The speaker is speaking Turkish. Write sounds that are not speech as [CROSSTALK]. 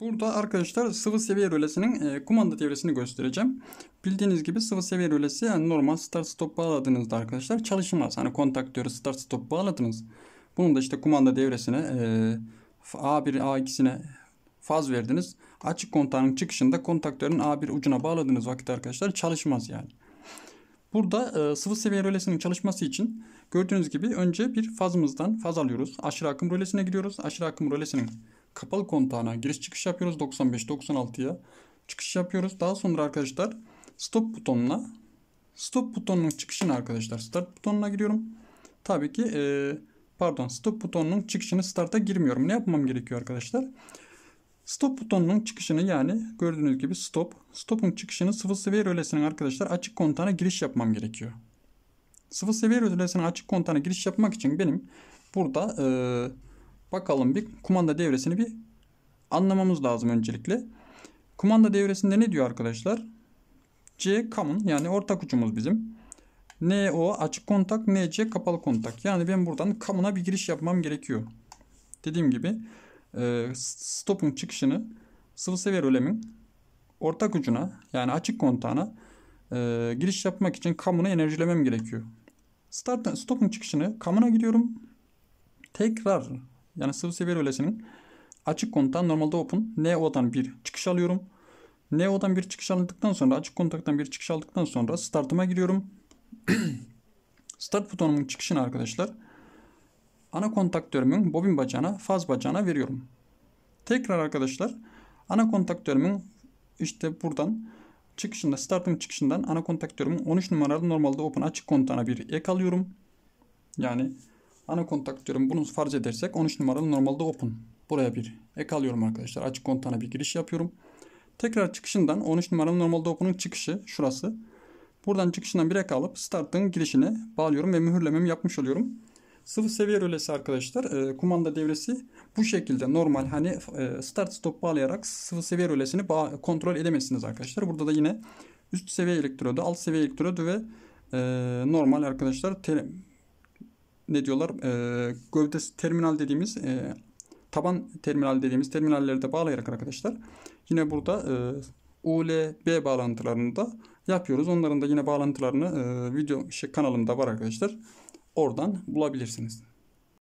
Burada arkadaşlar sıvı seviye rölesinin e, kumanda devresini göstereceğim. Bildiğiniz gibi sıvı seviye rölesi yani normal start stop bağladığınızda arkadaşlar çalışmaz. Hani kontaktörü start stop bağladınız. Bunun da işte kumanda devresine e, A1 A2'sine faz verdiniz. Açık kontağın çıkışında kontaktörün A1 ucuna bağladığınız vakit arkadaşlar çalışmaz yani. Burada e, sıvı seviye rölesinin çalışması için gördüğünüz gibi önce bir fazımızdan faz alıyoruz. Aşırı akım rölesine gidiyoruz. Aşırı akım rölesinin kapalı kontağına giriş çıkış yapıyoruz 95-96'ya. Çıkış yapıyoruz. Daha sonra arkadaşlar stop butonuna stop butonunun çıkışını arkadaşlar start butonuna giriyorum. Tabii ki e, pardon stop butonunun çıkışını start'a girmiyorum. Ne yapmam gerekiyor arkadaşlar? Stop butonunun çıkışını yani gördüğünüz gibi stop. Stop'un çıkışını sıfır seviye rölesinin arkadaşlar açık kontağına giriş yapmam gerekiyor. Sıfır seviye rölesinin açık kontağına giriş yapmak için benim burada eee bakalım bir kumanda devresini bir anlamamız lazım öncelikle. Kumanda devresinde ne diyor arkadaşlar? C common yani ortak ucumuz bizim. NO açık kontak, NC kapalı kontak. Yani ben buradan common'a bir giriş yapmam gerekiyor. Dediğim gibi e, stop'un çıkışını sıvı seviye rölemin ortak ucuna yani açık kontağına e, giriş yapmak için kamunu enerjilemem gerekiyor. Start, stop'un çıkışını kamuna gidiyorum. Tekrar yani sıvı seviye rölesinin açık kontağı normalde open. NO'dan bir çıkış alıyorum. NO'dan bir çıkış aldıktan sonra açık kontaktan bir çıkış aldıktan sonra startıma giriyorum. [CLEARS THROAT] Start butonumun çıkışını arkadaşlar ana kontaktörümün bobin bacağına faz bacağına veriyorum. Tekrar arkadaşlar ana kontaktörümün işte buradan çıkışında startın çıkışından ana kontaktörümün 13 numaralı normalde open açık kontağına bir ek alıyorum. Yani Ana kontak diyorum bunu farz edersek 13 numaralı normalde open. Buraya bir ek alıyorum arkadaşlar. Açık kontağına bir giriş yapıyorum. Tekrar çıkışından 13 numaralı normalde open'un çıkışı şurası. Buradan çıkışından bir ek alıp start'ın girişine bağlıyorum ve mühürlememi yapmış oluyorum. Sıfır seviye rölesi arkadaşlar e, kumanda devresi bu şekilde normal hani e, start stop bağlayarak sıfır seviye rölesini kontrol edemezsiniz arkadaşlar. Burada da yine üst seviye elektrodu, alt seviye elektrodu ve e, normal arkadaşlar ne diyorlar? E, ee, gövdesi terminal dediğimiz e, taban terminal dediğimiz terminalleri de bağlayarak arkadaşlar yine burada e, ULB bağlantılarını da yapıyoruz. Onların da yine bağlantılarını e, video şey, kanalımda var arkadaşlar. Oradan bulabilirsiniz.